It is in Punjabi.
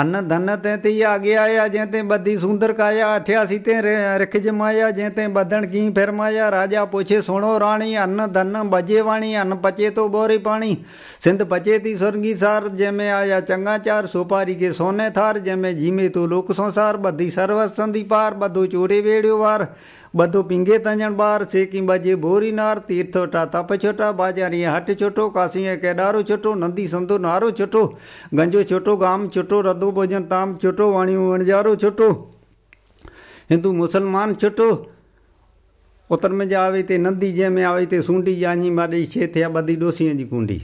ਅਨ ਧਨ ਤੇ ਤੀ ਆ ਗਿਆ ਆ ਜੇ ਤੇ ਬੱਦੀ ਸੁੰਦਰ ਕਾਇਆ ਅਠਿਆ ਸੀ ਤੇ ਰਖ ਜਮਾਇਆ ਜੇ ਤੇ ਬਦਨ ਕੀ ਮਾਇਆ ਰਾਜਾ ਪੁੱਛੇ ਸੁਣੋ ਰਾਣੀ ਅਨ ਧਨ ਬਜੇ ਵਾਣੀ ਅਨ ਪਚੇ ਤੋ ਬੋਰੀ ਪਾਣੀ ਸਿੰਧ ਪਚੇ ਤੀ ਸੁਰੰਗੀ ਸਾਰ ਜਿਵੇਂ ਆਇਆ ਚੰਗਾ ਚਾਰ ਸੁਪਾਰੀ ਕੇ ਸੋਨੇ ਥਾਰ ਜਿਵੇਂ ਜੀਮੇ ਤੋ ਲੋਕ ਸੰਸਾਰ ਬੱਦੀ ਸਰਵਸੰ ਦੀ ਪਾਰ ਬਦੂ ਚੋੜੇ ਵੇੜਿਓ ਵਾਰ ਬਦੂ ਪਿੰਗੇ ਤੰਜਣ ਬਾਰ ਕੀ ਬਜੇ ਬੋਰੀ ਨਾਰ ਤੀਰਥੋਟਾ ਤਪ ਛੋਟਾ ਬਾਜਾਰੀ ਹੱਟ ਛੋਟੋ ਕਾਸੀਏ ਕੇ ਡਾਰੂ ਛੋਟੋ ਨੰਦੀ ਸੰਦੋ ਨਾਰੋ ਛੋਟੋ ਗੰਜੋ ਛੋਟੋ ਗਾਮ ਛੋਟੋ ਰਦ साधू भोजन ताम छुटो वाणियूं वणजारो छुटो हिंदू मुसलमान छुटो उतर में जा आवे ते नंदी जंहिंमें आवे ते सूंडी जानी माॾी छे थिया ॿधी ॾोसीअ जी कुंडी